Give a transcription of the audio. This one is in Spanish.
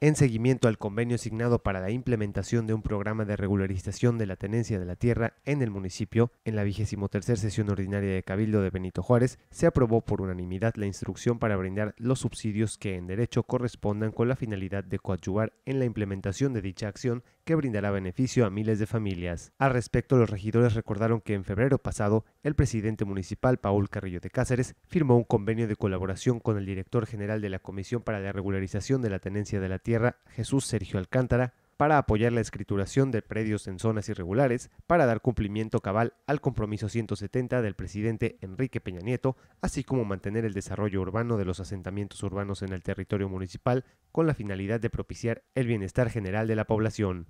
En seguimiento al convenio asignado para la implementación de un programa de regularización de la tenencia de la tierra en el municipio, en la 23 sesión ordinaria de Cabildo de Benito Juárez se aprobó por unanimidad la instrucción para brindar los subsidios que en derecho correspondan con la finalidad de coadyuvar en la implementación de dicha acción que brindará beneficio a miles de familias. Al respecto, los regidores recordaron que en febrero pasado, el presidente municipal Paul Carrillo de Cáceres firmó un convenio de colaboración con el director general de la Comisión para la Regularización de la Tenencia de la Tierra Tierra, Jesús Sergio Alcántara, para apoyar la escrituración de predios en zonas irregulares para dar cumplimiento cabal al compromiso 170 del presidente Enrique Peña Nieto, así como mantener el desarrollo urbano de los asentamientos urbanos en el territorio municipal con la finalidad de propiciar el bienestar general de la población.